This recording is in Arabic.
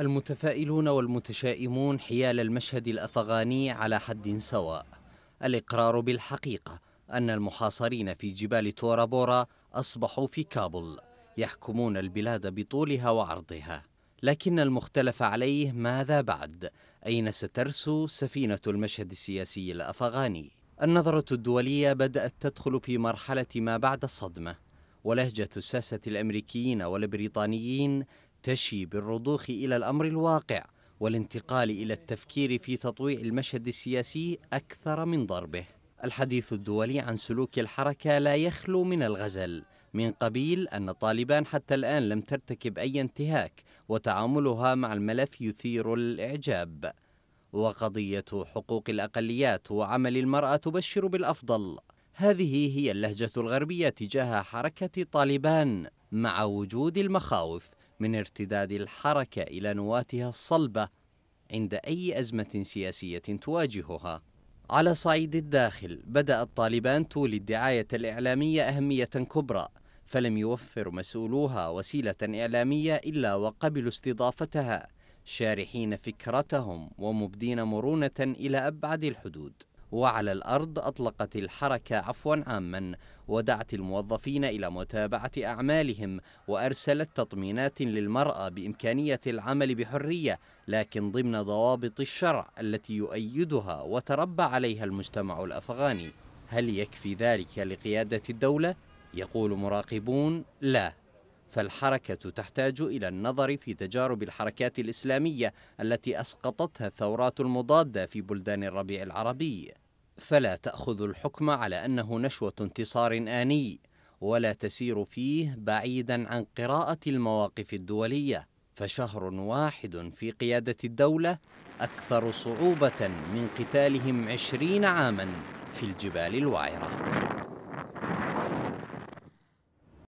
المتفائلون والمتشائمون حيال المشهد الأفغاني على حد سواء الإقرار بالحقيقة أن المحاصرين في جبال تورابورا أصبحوا في كابل يحكمون البلاد بطولها وعرضها لكن المختلف عليه ماذا بعد؟ أين سترسو سفينة المشهد السياسي الأفغاني؟ النظرة الدولية بدأت تدخل في مرحلة ما بعد الصدمة ولهجة الساسة الأمريكيين والبريطانيين تشي بالرضوخ إلى الأمر الواقع والانتقال إلى التفكير في تطويع المشهد السياسي أكثر من ضربه الحديث الدولي عن سلوك الحركة لا يخلو من الغزل من قبيل أن طالبان حتى الآن لم ترتكب أي انتهاك وتعاملها مع الملف يثير الإعجاب وقضية حقوق الأقليات وعمل المرأة تبشر بالأفضل هذه هي اللهجة الغربية تجاه حركة طالبان مع وجود المخاوف من ارتداد الحركة إلى نواتها الصلبة عند أي أزمة سياسية تواجهها. على صعيد الداخل بدأ الطالبان تولي الدعاية الإعلامية أهمية كبرى فلم يوفر مسؤولوها وسيلة إعلامية إلا وقبلوا استضافتها شارحين فكرتهم ومبدين مرونة إلى أبعد الحدود وعلى الأرض أطلقت الحركة عفوا عاما ودعت الموظفين إلى متابعة أعمالهم وأرسلت تطمينات للمرأة بإمكانية العمل بحرية لكن ضمن ضوابط الشرع التي يؤيدها وتربى عليها المجتمع الأفغاني هل يكفي ذلك لقيادة الدولة؟ يقول مراقبون لا فالحركة تحتاج إلى النظر في تجارب الحركات الإسلامية التي أسقطتها الثورات المضادة في بلدان الربيع العربي فلا تأخذ الحكم على أنه نشوة انتصار آني ولا تسير فيه بعيدا عن قراءة المواقف الدولية فشهر واحد في قيادة الدولة أكثر صعوبة من قتالهم عشرين عاما في الجبال الوعره